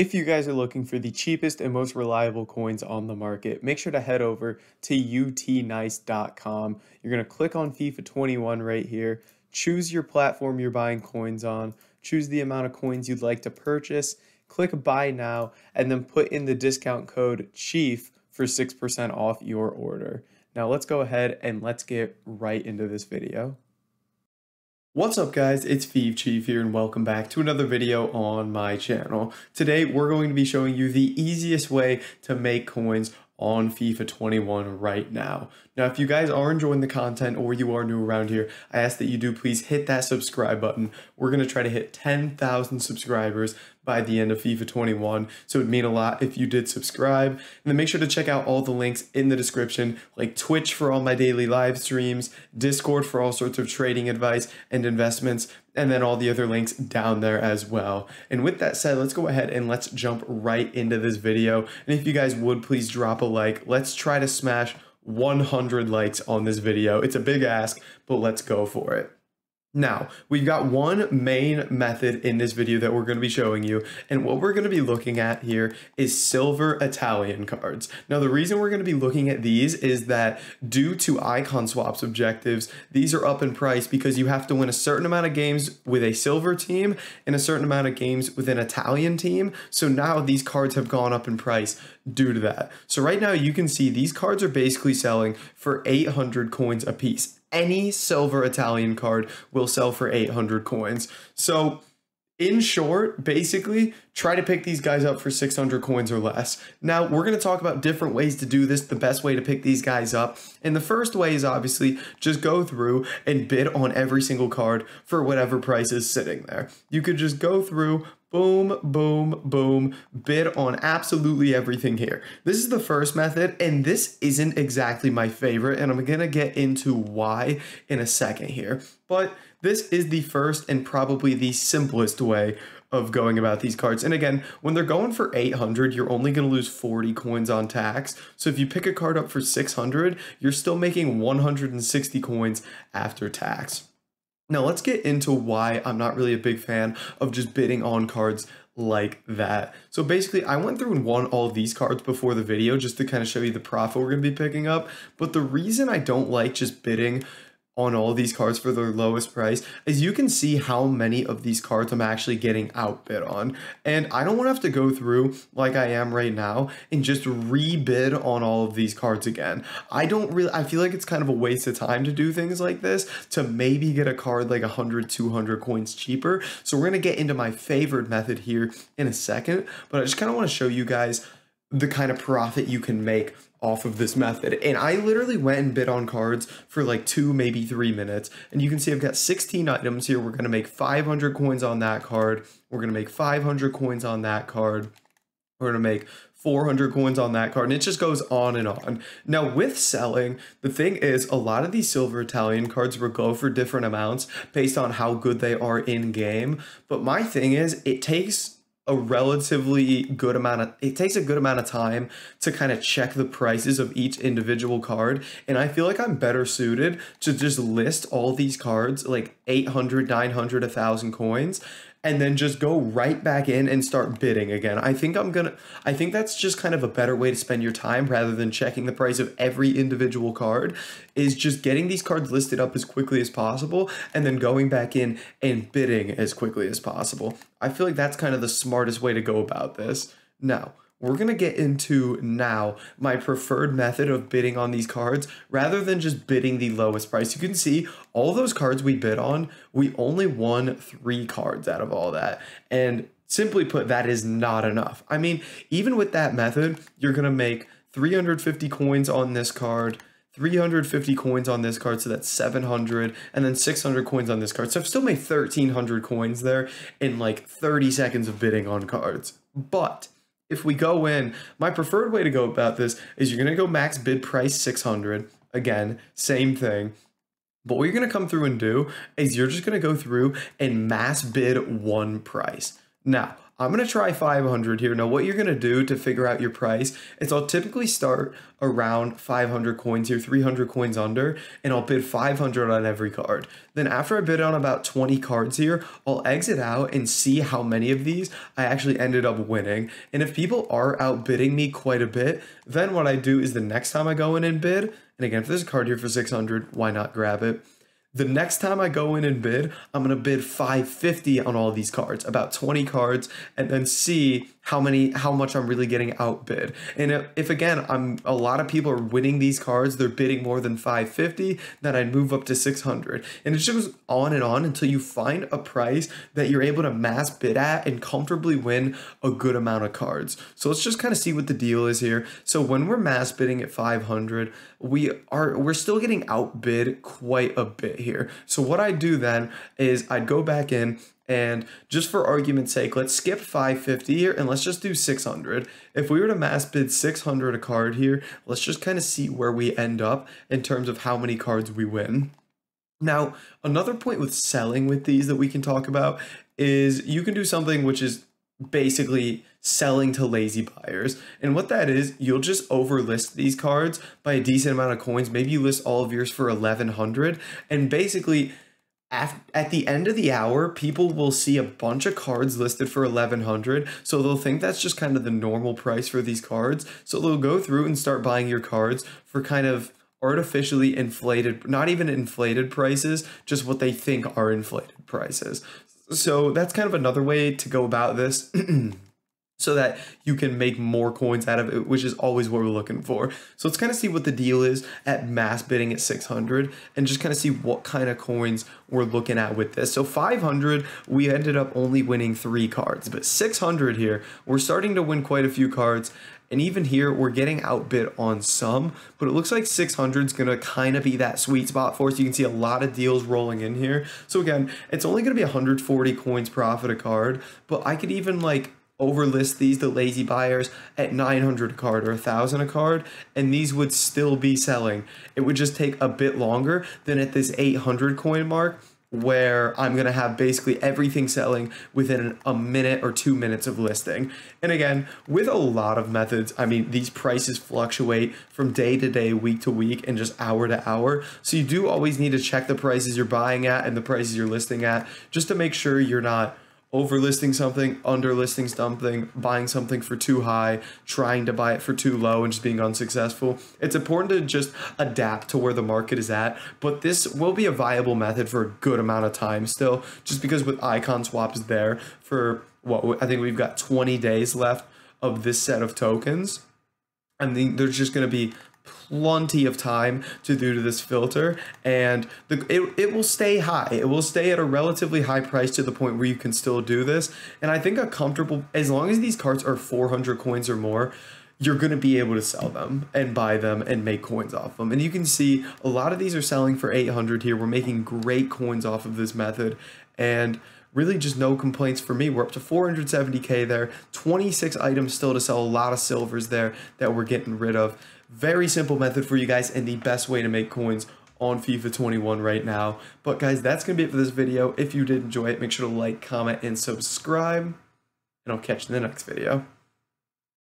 If you guys are looking for the cheapest and most reliable coins on the market, make sure to head over to utnice.com. You're going to click on FIFA 21 right here, choose your platform you're buying coins on, choose the amount of coins you'd like to purchase, click buy now, and then put in the discount code CHIEF for 6% off your order. Now let's go ahead and let's get right into this video. What's up guys, it's Thief Chief here and welcome back to another video on my channel. Today we're going to be showing you the easiest way to make coins on FIFA 21 right now. Now, if you guys are enjoying the content or you are new around here, I ask that you do please hit that subscribe button. We're going to try to hit 10,000 subscribers by the end of FIFA 21. So it would mean a lot if you did subscribe. And then make sure to check out all the links in the description, like Twitch for all my daily live streams, Discord for all sorts of trading advice and investments, and then all the other links down there as well. And with that said, let's go ahead and let's jump right into this video. And if you guys would please drop a like, let's try to smash 100 likes on this video. It's a big ask, but let's go for it. Now, we've got one main method in this video that we're going to be showing you, and what we're going to be looking at here is silver Italian cards. Now, the reason we're going to be looking at these is that due to icon swaps objectives, these are up in price because you have to win a certain amount of games with a silver team and a certain amount of games with an Italian team, so now these cards have gone up in price due to that. So right now you can see these cards are basically selling for 800 coins a piece any silver Italian card will sell for 800 coins. So in short, basically, try to pick these guys up for 600 coins or less. Now, we're going to talk about different ways to do this, the best way to pick these guys up. And the first way is obviously just go through and bid on every single card for whatever price is sitting there. You could just go through, boom, boom, boom, bid on absolutely everything here. This is the first method, and this isn't exactly my favorite, and I'm gonna get into why in a second here. But this is the first and probably the simplest way of going about these cards. And again, when they're going for 800, you're only going to lose 40 coins on tax. So if you pick a card up for 600, you're still making 160 coins after tax. Now let's get into why I'm not really a big fan of just bidding on cards like that. So basically I went through and won all these cards before the video just to kind of show you the profit we're going to be picking up. But the reason I don't like just bidding on all these cards for their lowest price as you can see how many of these cards I'm actually getting outbid on and I don't want to have to go through like I am right now and just rebid on all of these cards again I don't really I feel like it's kind of a waste of time to do things like this to maybe get a card like 100 200 coins cheaper so we're gonna get into my favorite method here in a second but I just kind of want to show you guys the kind of profit you can make off of this method. And I literally went and bid on cards for like two, maybe three minutes. And you can see I've got 16 items here. We're going to make 500 coins on that card. We're going to make 500 coins on that card. We're going to make 400 coins on that card. And it just goes on and on. Now with selling, the thing is a lot of these silver Italian cards will go for different amounts based on how good they are in game. But my thing is it takes a relatively good amount of it takes a good amount of time to kind of check the prices of each individual card and i feel like i'm better suited to just list all these cards like 800 900 1000 coins and then just go right back in and start bidding again. I think I'm gonna, I think that's just kind of a better way to spend your time rather than checking the price of every individual card, is just getting these cards listed up as quickly as possible and then going back in and bidding as quickly as possible. I feel like that's kind of the smartest way to go about this. Now, we're going to get into now my preferred method of bidding on these cards rather than just bidding the lowest price. You can see all those cards we bid on, we only won three cards out of all that. And simply put, that is not enough. I mean, even with that method, you're going to make 350 coins on this card, 350 coins on this card, so that's 700, and then 600 coins on this card. So I've still made 1300 coins there in like 30 seconds of bidding on cards. But if we go in, my preferred way to go about this is you're going to go max bid price 600. Again, same thing. But what you're going to come through and do is you're just going to go through and mass bid one price. Now, I'm going to try 500 here. Now what you're going to do to figure out your price is I'll typically start around 500 coins here, 300 coins under, and I'll bid 500 on every card. Then after I bid on about 20 cards here, I'll exit out and see how many of these I actually ended up winning. And if people are outbidding me quite a bit, then what I do is the next time I go in and bid, and again, if there's a card here for 600, why not grab it? the next time I go in and bid, I'm going to bid 550 on all these cards, about 20 cards, and then see how many how much I'm really getting outbid. And if again I'm a lot of people are winning these cards, they're bidding more than 550, then I'd move up to 600. And it just goes on and on until you find a price that you're able to mass bid at and comfortably win a good amount of cards. So let's just kind of see what the deal is here. So when we're mass bidding at 500, we are we're still getting outbid quite a bit here. So what I do then is I'd go back in and just for argument's sake, let's skip 550 here and let's just do 600. If we were to mass bid 600 a card here, let's just kind of see where we end up in terms of how many cards we win. Now, another point with selling with these that we can talk about is you can do something which is basically selling to lazy buyers. And what that is, you'll just overlist these cards by a decent amount of coins. Maybe you list all of yours for 1100 and basically at the end of the hour, people will see a bunch of cards listed for 1100 so they'll think that's just kind of the normal price for these cards. So they'll go through and start buying your cards for kind of artificially inflated, not even inflated prices, just what they think are inflated prices. So that's kind of another way to go about this. so that you can make more coins out of it, which is always what we're looking for. So let's kind of see what the deal is at mass bidding at 600 and just kind of see what kind of coins we're looking at with this. So 500, we ended up only winning three cards, but 600 here, we're starting to win quite a few cards. And even here, we're getting outbid on some, but it looks like 600 is going to kind of be that sweet spot for us. You can see a lot of deals rolling in here. So again, it's only going to be 140 coins profit a card, but I could even like overlist these to lazy buyers at 900 a card or 1000 a card and these would still be selling it would just take a bit longer than at this 800 coin mark where i'm going to have basically everything selling within a minute or two minutes of listing and again with a lot of methods i mean these prices fluctuate from day to day week to week and just hour to hour so you do always need to check the prices you're buying at and the prices you're listing at just to make sure you're not overlisting something, underlisting something, buying something for too high, trying to buy it for too low, and just being unsuccessful. It's important to just adapt to where the market is at, but this will be a viable method for a good amount of time still, just because with icon swaps there for what I think we've got 20 days left of this set of tokens. And there's just going to be plenty of time to do this filter and the, it, it will stay high. It will stay at a relatively high price to the point where you can still do this. And I think a comfortable, as long as these cards are 400 coins or more, you're going to be able to sell them and buy them and make coins off them. And you can see a lot of these are selling for 800 here. We're making great coins off of this method and really just no complaints for me. We're up to 470K there, 26 items still to sell, a lot of silvers there that we're getting rid of. Very simple method for you guys and the best way to make coins on FIFA 21 right now. But guys, that's going to be it for this video. If you did enjoy it, make sure to like, comment, and subscribe. And I'll catch you in the next video.